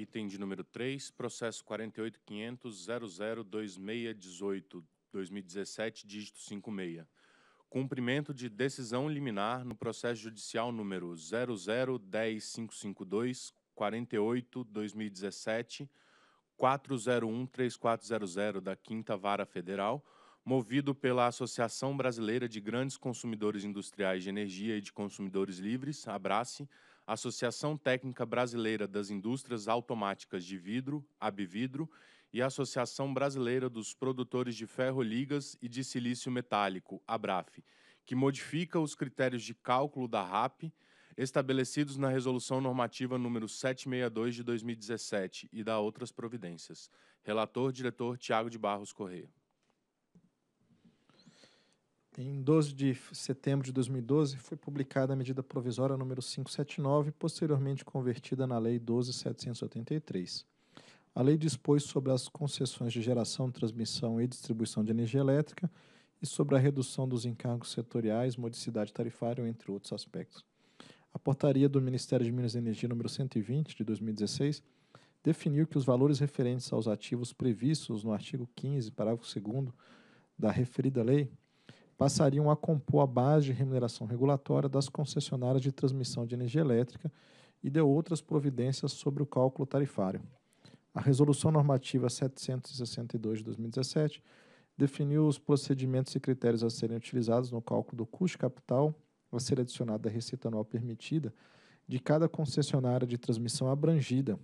Item de número 3, processo 48.500.002618-2017, dígito 56. Cumprimento de decisão liminar no processo judicial número 0010552 2017 da 5 Vara Federal, movido pela Associação Brasileira de Grandes Consumidores Industriais de Energia e de Consumidores Livres, ABRACE, Associação Técnica Brasileira das Indústrias Automáticas de Vidro, Abvidro, e Associação Brasileira dos Produtores de Ferroligas e de Silício Metálico, ABRAF, que modifica os critérios de cálculo da RAP estabelecidos na Resolução Normativa número 762 de 2017 e da outras providências. Relator diretor Tiago de Barros Correia. Em 12 de setembro de 2012, foi publicada a medida provisória número 579, posteriormente convertida na Lei 12783. A lei dispôs sobre as concessões de geração, transmissão e distribuição de energia elétrica e sobre a redução dos encargos setoriais, modicidade tarifária, entre outros aspectos. A portaria do Ministério de Minas e Energia número 120 de 2016 definiu que os valores referentes aos ativos previstos no artigo 15, parágrafo 2 da referida lei passariam a compor a base de remuneração regulatória das concessionárias de transmissão de energia elétrica e de outras providências sobre o cálculo tarifário. A Resolução Normativa 762 de 2017 definiu os procedimentos e critérios a serem utilizados no cálculo do custo capital a ser adicionado à receita anual permitida de cada concessionária de transmissão abrangida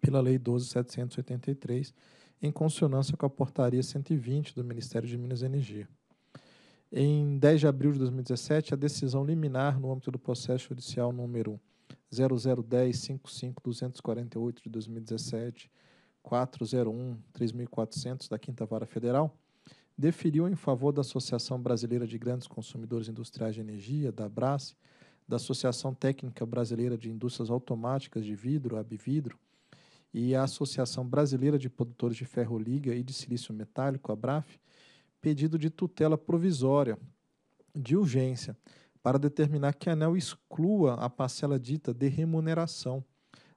pela Lei 12783, em consonância com a Portaria 120 do Ministério de Minas e Energia em 10 de abril de 2017, a decisão liminar no âmbito do processo judicial número 0010 de 2017, 401-3400 da Quinta Vara Federal, deferiu em favor da Associação Brasileira de Grandes Consumidores Industriais de Energia, da ABRAS, da Associação Técnica Brasileira de Indústrias Automáticas de Vidro, ABVidro, e a Associação Brasileira de Produtores de Ferro Liga e de Silício Metálico, ABRAF, pedido de tutela provisória de urgência para determinar que a ANEL exclua a parcela dita de remuneração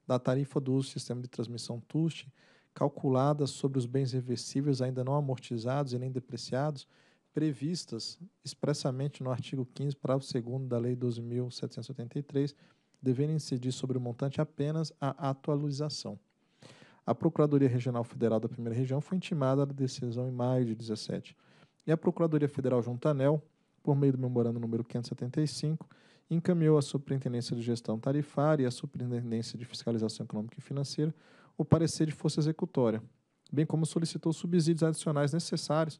da tarifa do uso do sistema de transmissão TUST calculada sobre os bens reversíveis ainda não amortizados e nem depreciados previstas expressamente no artigo 15, parágrafo 2 da Lei 12.783, devendo incidir sobre o montante apenas a atualização. A Procuradoria Regional Federal da Primeira Região foi intimada da decisão em maio de 17 e a Procuradoria Federal Juntanel, por meio do memorando número 575, encaminhou à Superintendência de Gestão Tarifária e à Superintendência de Fiscalização Econômica e Financeira o parecer de força executória, bem como solicitou subsídios adicionais necessários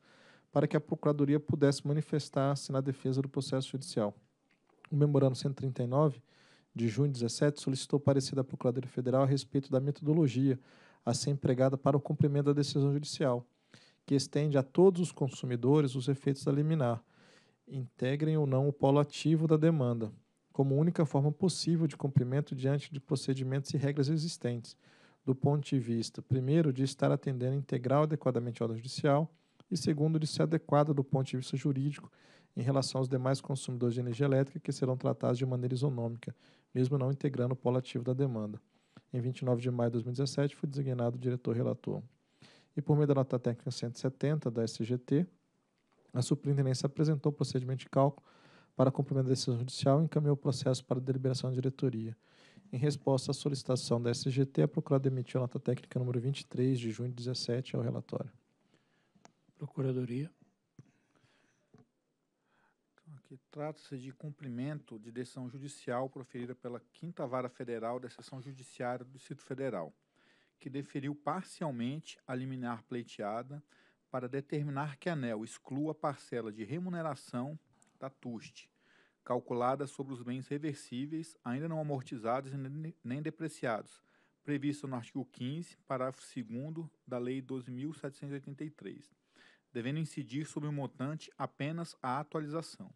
para que a Procuradoria pudesse manifestar-se na defesa do processo judicial. O memorando 139, de junho de 17, solicitou parecer da Procuradoria Federal a respeito da metodologia a ser empregada para o cumprimento da decisão judicial, que estende a todos os consumidores os efeitos da liminar, integrem ou não o polo ativo da demanda, como única forma possível de cumprimento diante de procedimentos e regras existentes, do ponto de vista, primeiro, de estar atendendo integral e adequadamente a ordem judicial, e segundo, de ser adequada do ponto de vista jurídico em relação aos demais consumidores de energia elétrica que serão tratados de maneira isonômica, mesmo não integrando o polo ativo da demanda. Em 29 de maio de 2017, fui designado diretor-relator e por meio da nota técnica 170 da SGT, a Superintendência apresentou o procedimento de cálculo para cumprimento da decisão judicial e encaminhou o processo para deliberação da diretoria. Em resposta à solicitação da SGT, a Procuradoria emitiu a nota técnica número 23 de junho de 17 ao relatório. Procuradoria. Então, trata-se de cumprimento de decisão judicial proferida pela Quinta Vara Federal da Seção Judiciária do Distrito Federal que deferiu parcialmente a liminar pleiteada para determinar que a ANEL exclua a parcela de remuneração da TUST, calculada sobre os bens reversíveis ainda não amortizados nem depreciados, prevista no artigo 15, parágrafo 2 da Lei 12.783, devendo incidir sobre o montante apenas a atualização.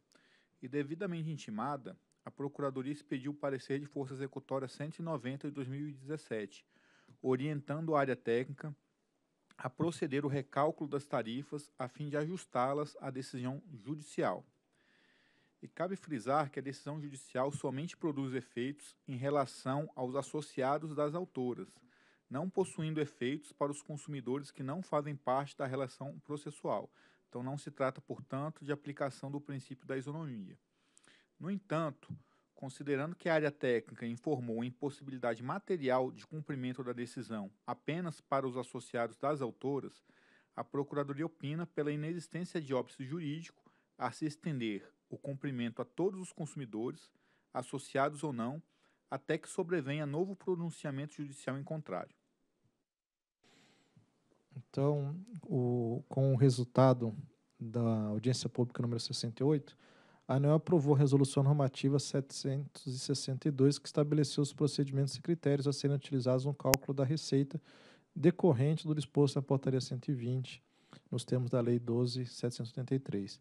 E devidamente intimada, a Procuradoria expediu o parecer de força executória 190 de 2017, orientando a área técnica a proceder o recálculo das tarifas a fim de ajustá-las à decisão judicial. E cabe frisar que a decisão judicial somente produz efeitos em relação aos associados das autoras, não possuindo efeitos para os consumidores que não fazem parte da relação processual. Então não se trata, portanto, de aplicação do princípio da isonomia. No entanto, considerando que a área técnica informou impossibilidade material de cumprimento da decisão apenas para os associados das autoras, a Procuradoria opina pela inexistência de óbito jurídico a se estender o cumprimento a todos os consumidores, associados ou não, até que sobrevenha novo pronunciamento judicial em contrário. Então, o, com o resultado da audiência pública número 68, a ANEL aprovou a Resolução Normativa 762, que estabeleceu os procedimentos e critérios a serem utilizados no cálculo da receita decorrente do disposto na Portaria 120, nos termos da Lei 12.783.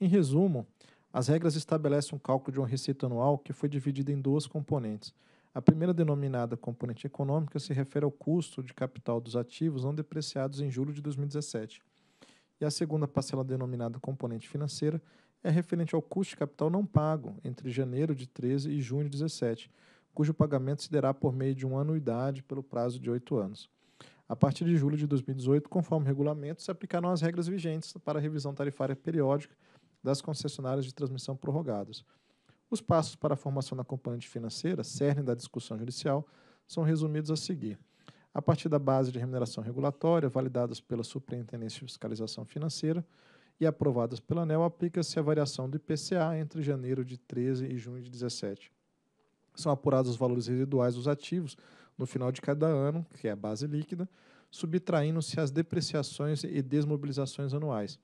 Em resumo, as regras estabelecem um cálculo de uma receita anual que foi dividida em duas componentes. A primeira, denominada componente econômica, se refere ao custo de capital dos ativos não depreciados em julho de 2017. E a segunda parcela, denominada componente financeira, é referente ao custo de capital não pago entre janeiro de 13 e junho de 17, cujo pagamento se derá por meio de uma anuidade pelo prazo de oito anos. A partir de julho de 2018, conforme o regulamento, se aplicarão as regras vigentes para a revisão tarifária periódica das concessionárias de transmissão prorrogadas. Os passos para a formação da componente financeira, cerne da discussão judicial, são resumidos a seguir. A partir da base de remuneração regulatória, validadas pela Superintendência de Fiscalização Financeira, e aprovadas pela ANEL, aplica-se a variação do IPCA entre janeiro de 13 e junho de 17. São apurados os valores residuais dos ativos no final de cada ano, que é a base líquida, subtraindo-se as depreciações e desmobilizações anuais.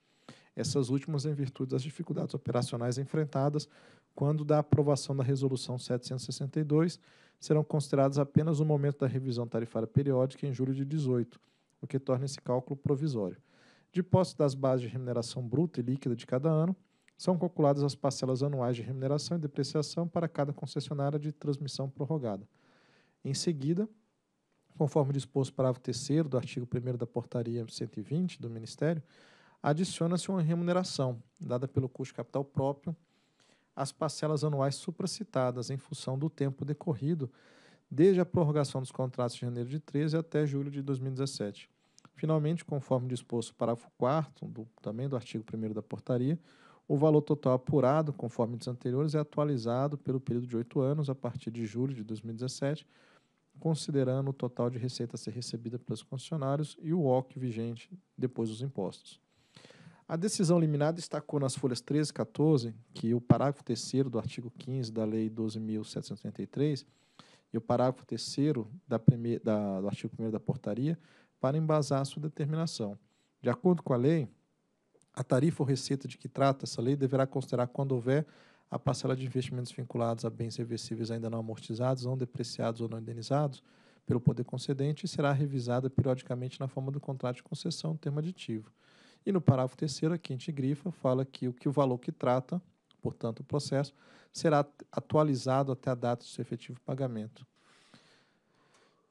Essas últimas em virtude das dificuldades operacionais enfrentadas quando da aprovação da Resolução 762, serão consideradas apenas o momento da revisão tarifária periódica em julho de 18, o que torna esse cálculo provisório. De posse das bases de remuneração bruta e líquida de cada ano, são calculadas as parcelas anuais de remuneração e depreciação para cada concessionária de transmissão prorrogada. Em seguida, conforme disposto para o terceiro do artigo 1 da Portaria 120 do Ministério, adiciona-se uma remuneração, dada pelo custo capital próprio, às parcelas anuais supracitadas em função do tempo decorrido desde a prorrogação dos contratos de janeiro de 13 até julho de 2017 Finalmente, conforme disposto o parágrafo 4 do, também do artigo 1 da portaria, o valor total apurado, conforme dos anteriores, é atualizado pelo período de oito anos, a partir de julho de 2017, considerando o total de receita a ser recebida pelos concessionários e o OC vigente depois dos impostos. A decisão liminar destacou nas folhas 13 e 14 que o parágrafo 3 do artigo 15 da Lei 12.783 e o parágrafo 3 da, da, do artigo 1 da portaria para embasar sua determinação. De acordo com a lei, a tarifa ou receita de que trata essa lei deverá considerar, quando houver, a parcela de investimentos vinculados a bens reversíveis ainda não amortizados, não depreciados ou não indenizados pelo poder concedente e será revisada periodicamente na forma do contrato de concessão, termo aditivo. E no parágrafo terceiro, aqui a gente grifa, fala que o, que o valor que trata, portanto o processo, será atualizado até a data do seu efetivo pagamento.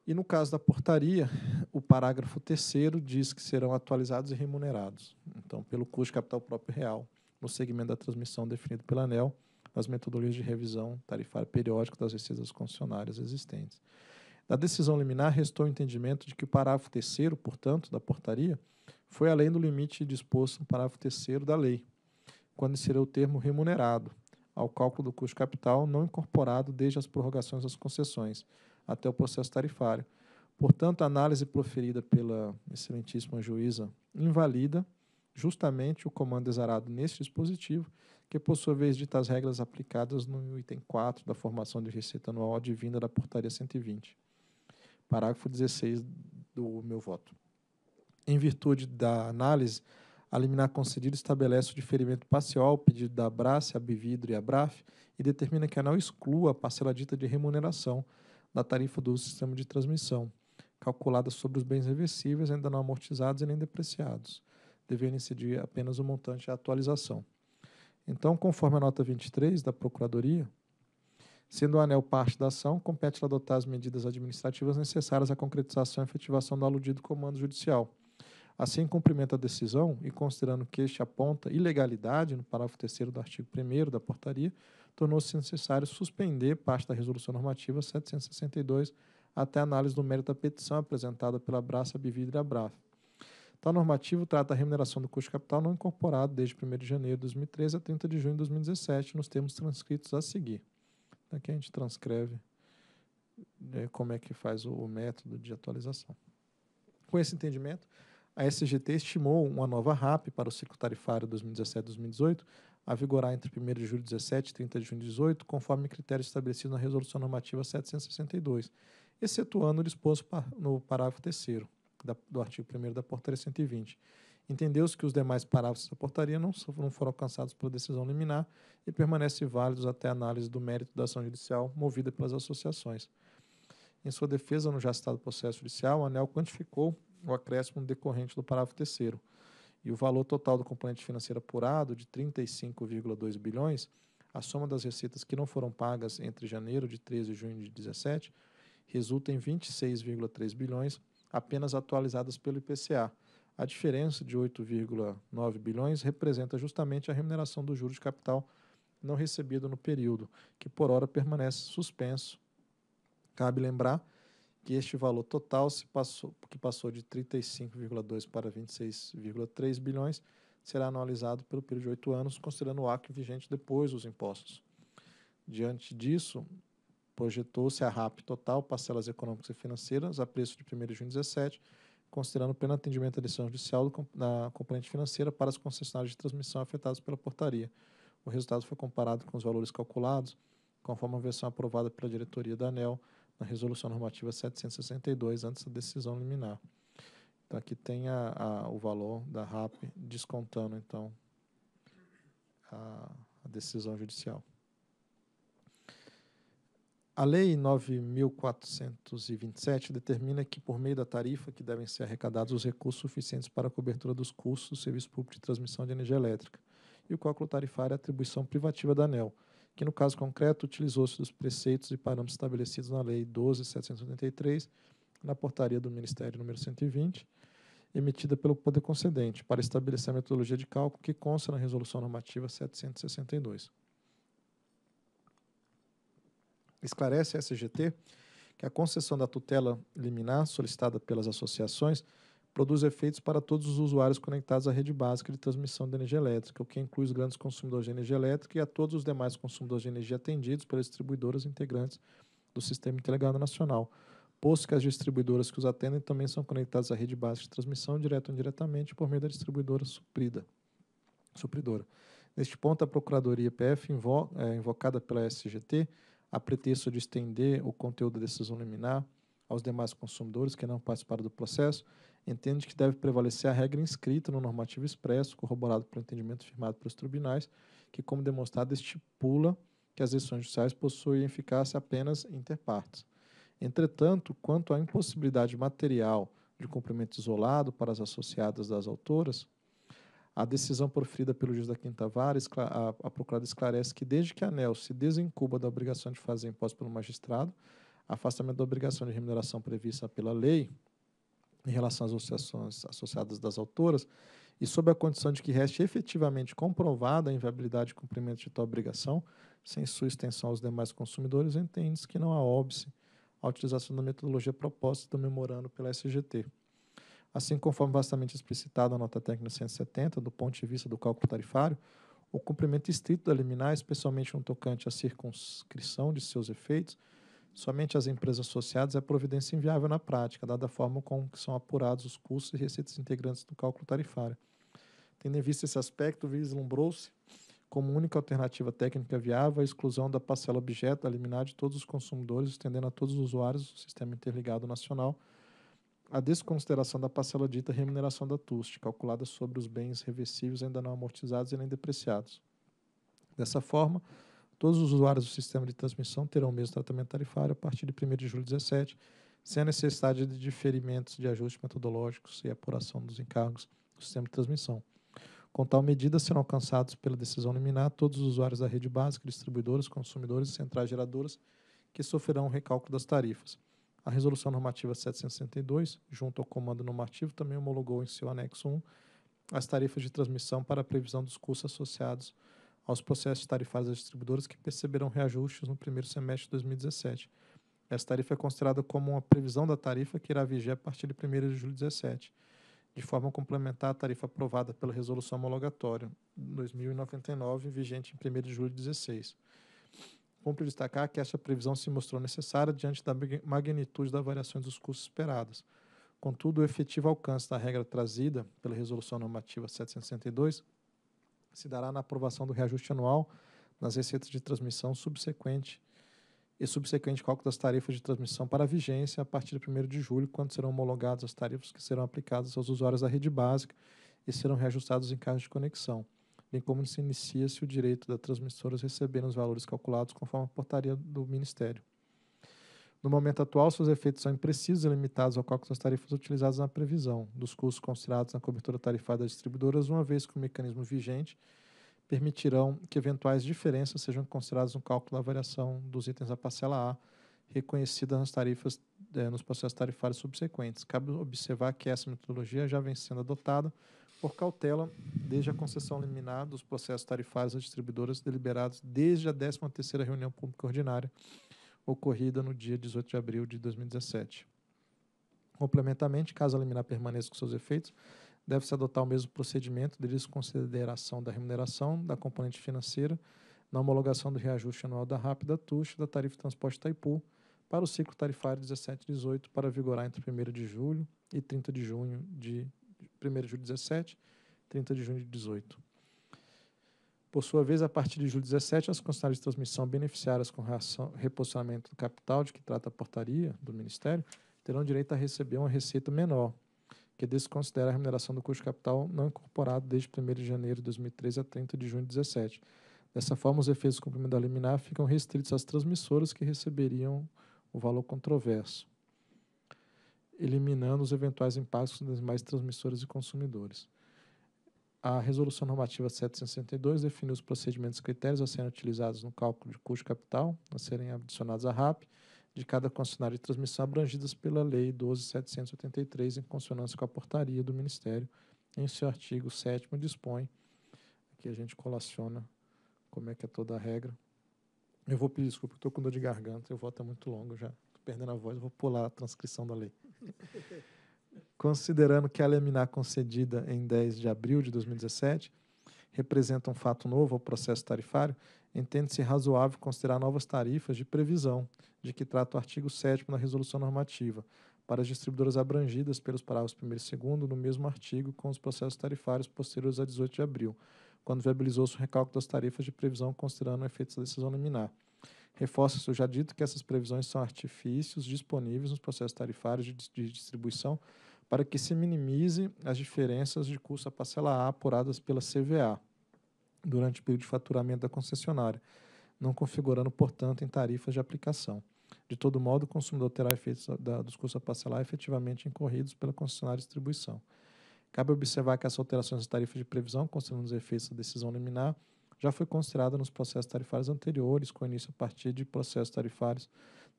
E no caso da portaria, o parágrafo terceiro diz que serão atualizados e remunerados, então, pelo custo de capital próprio real, no segmento da transmissão definido pela ANEL, nas metodologias de revisão tarifária periódica das receitas concessionárias existentes. Da decisão liminar, restou o entendimento de que o parágrafo terceiro, portanto, da portaria, foi além do limite disposto no parágrafo terceiro da lei, quando inserir o termo remunerado ao cálculo do custo capital não incorporado desde as prorrogações das concessões, até o processo tarifário. Portanto, a análise proferida pela excelentíssima juíza invalida justamente o comando exarado neste dispositivo, que por sua vez dita as regras aplicadas no item 4 da formação de receita anual advinda da portaria 120. Parágrafo 16 do meu voto. Em virtude da análise, a liminar concedida estabelece o diferimento parcial pedido da Abrace, Abividro e Abraf e determina que a não exclua a parcela dita de remuneração, da tarifa do sistema de transmissão, calculada sobre os bens reversíveis ainda não amortizados e nem depreciados, devendo incidir apenas o montante da atualização. Então, conforme a nota 23 da Procuradoria, sendo o ANEL parte da ação, compete-lhe adotar as medidas administrativas necessárias à concretização e efetivação do aludido comando judicial. Assim, cumprimento a decisão e considerando que este aponta ilegalidade no parágrafo 3 do artigo 1 da portaria, tornou-se necessário suspender parte da Resolução Normativa 762 até a análise do mérito da petição apresentada pela Braça Bividra e Abraf. Tal normativo trata a remuneração do custo capital não incorporado desde 1 de janeiro de 2013 a 30 de junho de 2017, nos termos transcritos a seguir. Então, aqui a gente transcreve né, como é que faz o, o método de atualização. Com esse entendimento, a SGT estimou uma nova RAP para o ciclo tarifário 2017-2018 a vigorar entre 1 de julho de 17 e 30 de junho de 18, conforme critério estabelecido na Resolução Normativa 762, excetuando o disposto no parágrafo 3 do artigo 1 da Portaria 120. Entendeu-se que os demais parágrafos da portaria não foram alcançados pela decisão liminar e permanecem válidos até a análise do mérito da ação judicial movida pelas associações. Em sua defesa no já citado processo judicial, a ANEL quantificou o acréscimo decorrente do parágrafo 3 e o valor total do componente financeiro apurado de 35,2 bilhões, a soma das receitas que não foram pagas entre janeiro de 13 e junho de 17 resulta em 26,3 bilhões apenas atualizadas pelo IPCA. A diferença de 8,9 bilhões representa justamente a remuneração do juro de capital não recebido no período, que por hora permanece suspenso. Cabe lembrar que este valor total se passou, que passou de 35,2 para 26,3 bilhões será analisado pelo período de oito anos, considerando o Acre vigente depois dos impostos. Diante disso, projetou-se a RAP total, parcelas econômicas e financeiras, a preço de 1 de junho de 17, considerando o pleno atendimento à decisão judicial da componente financeira para as concessionárias de transmissão afetadas pela portaria. O resultado foi comparado com os valores calculados, conforme a versão aprovada pela diretoria da ANEL, na Resolução Normativa 762, antes da decisão liminar. Então, aqui tem a, a, o valor da RAP descontando, então, a, a decisão judicial. A Lei 9.427 determina que, por meio da tarifa, que devem ser arrecadados os recursos suficientes para a cobertura dos custos do Serviço Público de Transmissão de Energia Elétrica, e o cálculo tarifário é atribuição privativa da ANEL, que no caso concreto utilizou-se dos preceitos e parâmetros estabelecidos na Lei 12.783, na portaria do Ministério número 120, emitida pelo Poder Concedente, para estabelecer a metodologia de cálculo que consta na Resolução Normativa 762. Esclarece a SGT que a concessão da tutela liminar solicitada pelas associações produz efeitos para todos os usuários conectados à rede básica de transmissão de energia elétrica, o que inclui os grandes consumidores de energia elétrica e a todos os demais consumidores de energia atendidos pelas distribuidoras integrantes do Sistema Integrado Nacional, posto que as distribuidoras que os atendem também são conectadas à rede básica de transmissão, direto ou indiretamente, por meio da distribuidora suprida, supridora. Neste ponto, a Procuradoria PF, invo é, invocada pela SGT, a pretexto de estender o conteúdo da decisão liminar aos demais consumidores que não participaram do processo, entende que deve prevalecer a regra inscrita no normativo expresso, corroborado pelo entendimento firmado pelos tribunais, que, como demonstrado, estipula que as decisões judiciais possuem eficácia apenas inter partes. Entretanto, quanto à impossibilidade material de cumprimento isolado para as associadas das autoras, a decisão proferida pelo juiz da Quinta Vara, a, a procurada esclarece que, desde que a ANEL se desencuba da obrigação de fazer imposto pelo magistrado, afastamento da obrigação de remuneração prevista pela lei, em relação às associações associadas das autoras e sob a condição de que reste efetivamente comprovada a inviabilidade de cumprimento de tal obrigação, sem sua extensão aos demais consumidores, entende-se que não há óbice à utilização da metodologia proposta do memorando pela SGT. Assim, conforme vastamente explicitado na nota técnica 170, do ponto de vista do cálculo tarifário, o cumprimento estrito da liminar, especialmente no tocante à circunscrição de seus efeitos, somente às empresas associadas é providência inviável na prática, dada a forma como são apurados os custos e receitas integrantes do cálculo tarifário. Tendo em vista esse aspecto, vislumbrou-se como única alternativa técnica viável a exclusão da parcela objeto a eliminar de todos os consumidores, estendendo a todos os usuários do Sistema Interligado Nacional a desconsideração da parcela dita remuneração da TUST, calculada sobre os bens reversíveis ainda não amortizados e nem depreciados. Dessa forma, Todos os usuários do sistema de transmissão terão o mesmo tratamento tarifário a partir de 1 de julho de 2017, sem a necessidade de diferimentos de ajustes metodológicos e apuração dos encargos do sistema de transmissão. Com tal medida, serão alcançados pela decisão liminar todos os usuários da rede básica, distribuidores, consumidores e centrais geradoras que sofrerão o recálculo das tarifas. A Resolução Normativa 762, junto ao Comando Normativo, também homologou em seu anexo 1 as tarifas de transmissão para a previsão dos custos associados aos processos tarifários das distribuidoras que perceberam reajustes no primeiro semestre de 2017. Essa tarifa é considerada como uma previsão da tarifa que irá vigiar a partir de 1 de julho de 2017, de forma a complementar a tarifa aprovada pela Resolução Homologatória 2099, vigente em 1 de julho de 2016. Cumpre destacar que essa previsão se mostrou necessária diante da magnitude das variações dos custos esperados. Contudo, o efetivo alcance da regra trazida pela Resolução Normativa 762 se dará na aprovação do reajuste anual nas receitas de transmissão subsequente e subsequente cálculo das tarifas de transmissão para vigência a partir de 1 de julho, quando serão homologadas as tarifas que serão aplicadas aos usuários da rede básica e serão reajustados em caso de conexão, bem como se inicia-se o direito das transmissoras receberem os valores calculados conforme a portaria do Ministério. No momento atual, seus efeitos são imprecisos e limitados ao cálculo das tarifas utilizadas na previsão dos custos considerados na cobertura tarifária das distribuidoras, uma vez que o mecanismo vigente permitirão que eventuais diferenças sejam consideradas no cálculo da variação dos itens da parcela A, reconhecida nas tarifas eh, nos processos tarifários subsequentes. Cabe observar que essa metodologia já vem sendo adotada por cautela desde a concessão liminar dos processos tarifários às distribuidoras deliberados desde a 13ª reunião pública ordinária ocorrida no dia 18 de abril de 2017. Complementamente, caso a liminar permaneça com seus efeitos, deve-se adotar o mesmo procedimento de desconsideração da remuneração, da componente financeira, na homologação do reajuste anual da Rápida Tuxa da tarifa de transporte Taipu para o ciclo tarifário 17-18 para vigorar entre 1 de julho e 30 de junho de 1 de julho de 17, 30 de junho de 18. Por sua vez, a partir de julho de 17, as concessionárias de transmissão beneficiárias com reação, reposicionamento do capital, de que trata a portaria do Ministério, terão direito a receber uma receita menor, que desconsidera a remuneração do custo de capital não incorporado desde 1 de janeiro de 2013 a 30 de junho de 17. Dessa forma, os efeitos do cumprimento da liminar ficam restritos às transmissoras que receberiam o valor controverso, eliminando os eventuais impactos das demais transmissoras e consumidores a Resolução Normativa 762 definiu os procedimentos e critérios a serem utilizados no cálculo de custo capital, a serem adicionados à RAP, de cada concessionária de transmissão abrangidas pela Lei 12.783, em consonância com a portaria do Ministério, em seu artigo 7 dispõe, aqui a gente colaciona como é que é toda a regra. Eu vou pedir desculpa, estou com dor de garganta, eu vou até muito longo já, estou perdendo a voz, vou pular a transcrição da lei. considerando que a liminar concedida em 10 de abril de 2017 representa um fato novo ao processo tarifário, entende-se razoável considerar novas tarifas de previsão, de que trata o artigo 7 da resolução normativa, para as distribuidoras abrangidas pelos parágrafos 1 e 2 no mesmo artigo com os processos tarifários posteriores a 18 de abril, quando viabilizou-se o recálculo das tarifas de previsão considerando o efeito da decisão liminar. Reforça-se o já dito que essas previsões são artifícios disponíveis nos processos tarifários de, de distribuição para que se minimize as diferenças de custo à parcela A apuradas pela CVA durante o período de faturamento da concessionária, não configurando, portanto, em tarifas de aplicação. De todo modo, o consumidor terá efeitos da, dos custos a parcelar efetivamente incorridos pela concessionária de distribuição. Cabe observar que as alterações das tarifas de previsão, considerando os efeitos da decisão liminar, já foi considerada nos processos tarifários anteriores, com início a partir de processos tarifários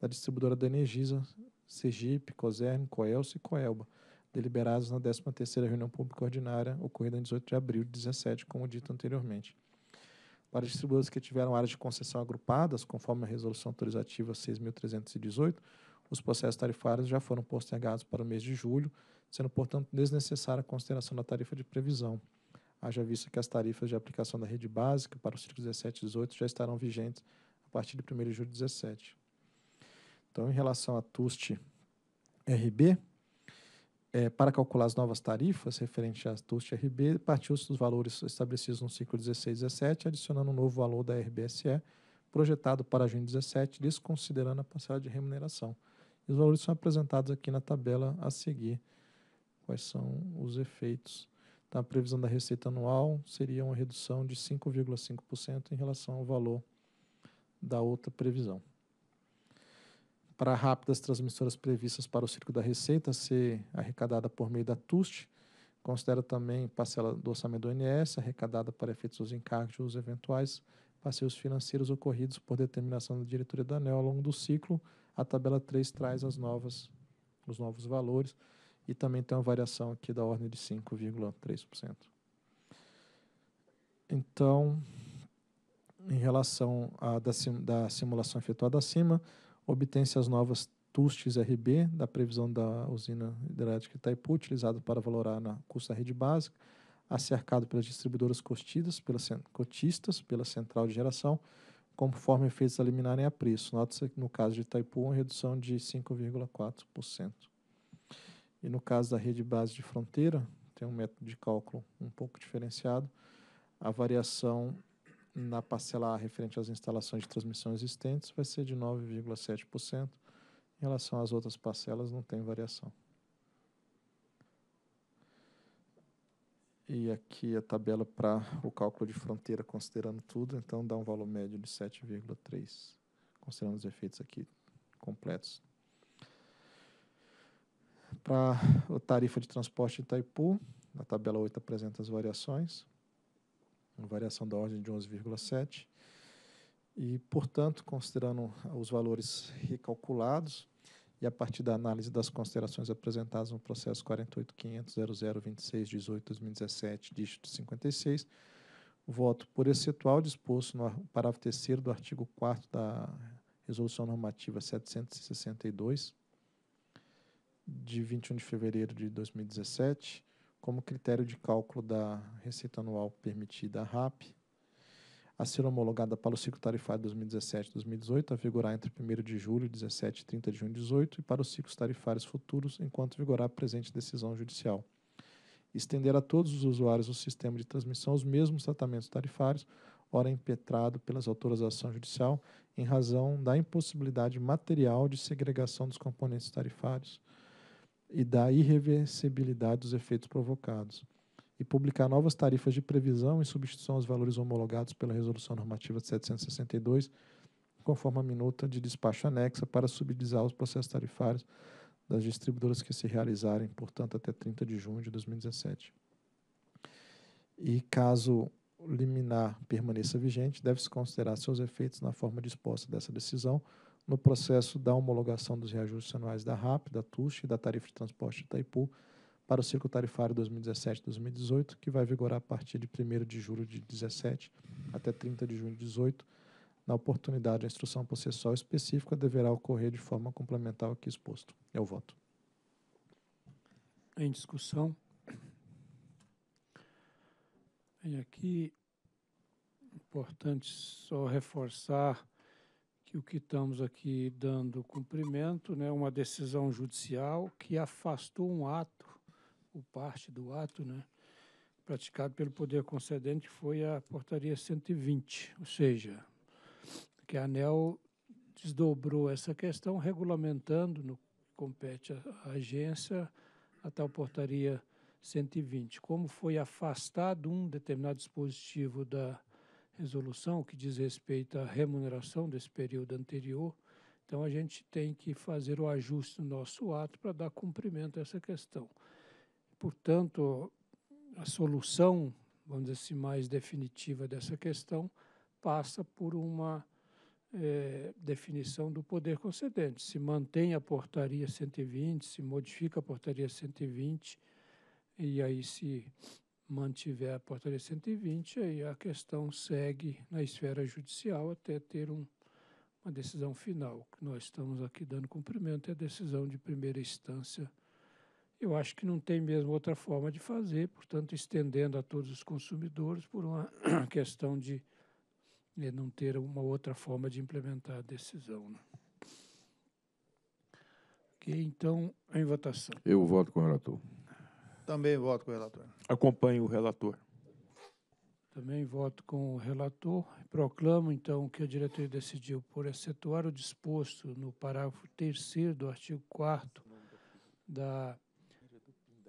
da distribuidora da Energisa, Sergipe, Cosern, Coelce e Coelba, deliberados na 13ª reunião pública ordinária, ocorrida em 18 de abril de 17, como dito anteriormente. Para distribuidores que tiveram áreas de concessão agrupadas, conforme a Resolução Autorizativa 6.318, os processos tarifários já foram postergados para o mês de julho, sendo, portanto, desnecessária a consideração da tarifa de previsão haja visto que as tarifas de aplicação da rede básica para os ciclo 17 e 18 já estarão vigentes a partir de 1 de julho de 17. Então, em relação à TUST RB, é, para calcular as novas tarifas referentes à TUST RB, partiu-se dos valores estabelecidos no ciclo 16 e 17, adicionando um novo valor da RBSE, projetado para junho de 17, desconsiderando a parcela de remuneração. E os valores são apresentados aqui na tabela a seguir, quais são os efeitos na tá, previsão da receita anual seria uma redução de 5,5% em relação ao valor da outra previsão. Para rápidas transmissoras previstas para o Círculo da Receita ser arrecadada por meio da TUST, considera também parcela do orçamento do ONS arrecadada para efeitos dos encargos e os eventuais passeios financeiros ocorridos por determinação da diretoria da ANEL ao longo do ciclo. A tabela 3 traz as novas, os novos valores e também tem uma variação aqui da ordem de 5,3%. Então, em relação à da, sim, da simulação efetuada acima, obtém-se as novas TUSTs RB da previsão da usina hidrelétrica Itaipu, utilizada para valorar na custo da rede básica, acercado pelas distribuidoras cotidas, pelas, cotistas, pela central de geração, conforme efeitos eliminarem a preço. Nota-se, no caso de Itaipu, uma redução de 5,4%. E no caso da rede base de fronteira, tem um método de cálculo um pouco diferenciado, a variação na parcela A referente às instalações de transmissão existentes vai ser de 9,7%. Em relação às outras parcelas, não tem variação. E aqui a tabela para o cálculo de fronteira, considerando tudo, então dá um valor médio de 7,3, considerando os efeitos aqui completos para a tarifa de transporte de Itaipu, na tabela 8 apresenta as variações, uma variação da ordem de 11,7%. E, portanto, considerando os valores recalculados e a partir da análise das considerações apresentadas no processo 48.500.0026.18.2017, dígito 56, voto por excetual disposto no parágrafo 3 do artigo 4 da Resolução Normativa 762, de 21 de fevereiro de 2017 como critério de cálculo da receita anual permitida à RAP, a ser homologada para o ciclo tarifário 2017-2018, a vigorar entre 1 de julho 17 e 30 de junho 18, e para os ciclos tarifários futuros, enquanto vigorar a presente decisão judicial. Estender a todos os usuários do sistema de transmissão os mesmos tratamentos tarifários, ora impetrado pelas autoras ação judicial, em razão da impossibilidade material de segregação dos componentes tarifários, e da irreversibilidade dos efeitos provocados, e publicar novas tarifas de previsão em substituição aos valores homologados pela Resolução Normativa 762, conforme a minuta de despacho anexa, para subsidizar os processos tarifários das distribuidoras que se realizarem, portanto, até 30 de junho de 2017. E caso liminar permaneça vigente, deve-se considerar seus efeitos na forma disposta dessa decisão, no processo da homologação dos reajustes anuais da RAP, da TUST e da tarifa de transporte de Itaipu para o ciclo tarifário 2017-2018, que vai vigorar a partir de 1 de julho de 17 até 30 de junho de 18. Na oportunidade, a instrução processual específica deverá ocorrer de forma complementar ao que é exposto. É o voto. Em discussão. E aqui, importante só reforçar que o que estamos aqui dando cumprimento, né, uma decisão judicial que afastou um ato, ou parte do ato, né, praticado pelo poder concedente, que foi a portaria 120, ou seja, que a ANEL desdobrou essa questão regulamentando no compete à agência a tal portaria 120. Como foi afastado um determinado dispositivo da resolução que diz respeito à remuneração desse período anterior. Então, a gente tem que fazer o ajuste no nosso ato para dar cumprimento a essa questão. Portanto, a solução, vamos dizer assim, mais definitiva dessa questão passa por uma é, definição do poder concedente. Se mantém a portaria 120, se modifica a portaria 120, e aí se mantiver a portaria 120, aí a questão segue na esfera judicial até ter um, uma decisão final. Nós estamos aqui dando cumprimento à é decisão de primeira instância. Eu acho que não tem mesmo outra forma de fazer, portanto, estendendo a todos os consumidores por uma questão de né, não ter uma outra forma de implementar a decisão. Né? Ok, então, em votação. Eu voto com o relator. Também voto com o relator. Acompanho o relator. Também voto com o relator. Proclamo, então, que a diretoria decidiu por excetuar o disposto no parágrafo 3 do artigo 4 da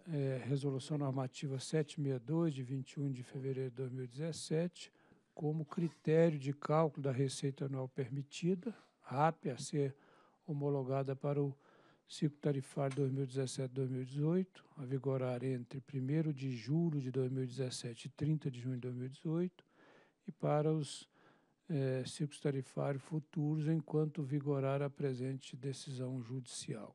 é, Resolução Normativa 762, de 21 de fevereiro de 2017, como critério de cálculo da receita anual permitida, RAP, a ser homologada para o ciclo tarifário 2017-2018, a vigorar entre 1 de julho de 2017 e 30 de junho de 2018, e para os é, eh, ciclos tarifários futuros, enquanto vigorar a presente decisão judicial.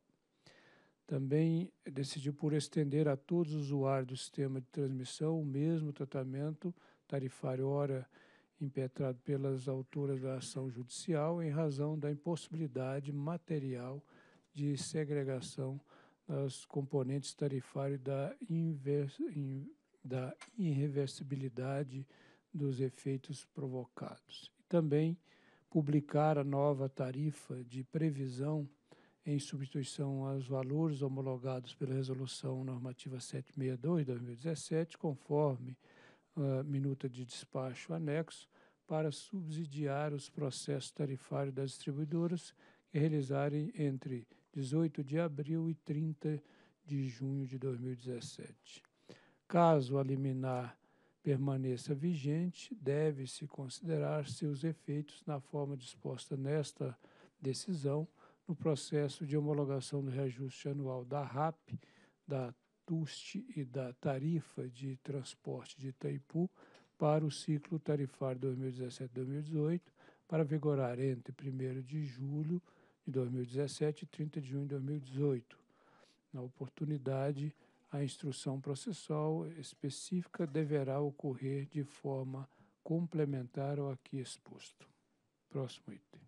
Também decidiu por estender a todos os usuários do sistema de transmissão o mesmo tratamento tarifário hora impetrado pelas autoras da ação judicial em razão da impossibilidade material de segregação das componentes tarifárias da, da irreversibilidade dos efeitos provocados. E também publicar a nova tarifa de previsão em substituição aos valores homologados pela Resolução Normativa 762-2017, de conforme a minuta de despacho anexo, para subsidiar os processos tarifários das distribuidoras que realizarem entre 18 de abril e 30 de junho de 2017. Caso a liminar permaneça vigente, deve-se considerar seus efeitos na forma disposta nesta decisão no processo de homologação do reajuste anual da RAP, da TUST e da Tarifa de Transporte de Itaipu para o ciclo tarifário 2017-2018, para vigorar entre 1 de julho de 2017 e 30 de junho de 2018. Na oportunidade, a instrução processual específica deverá ocorrer de forma complementar ao aqui exposto. Próximo item.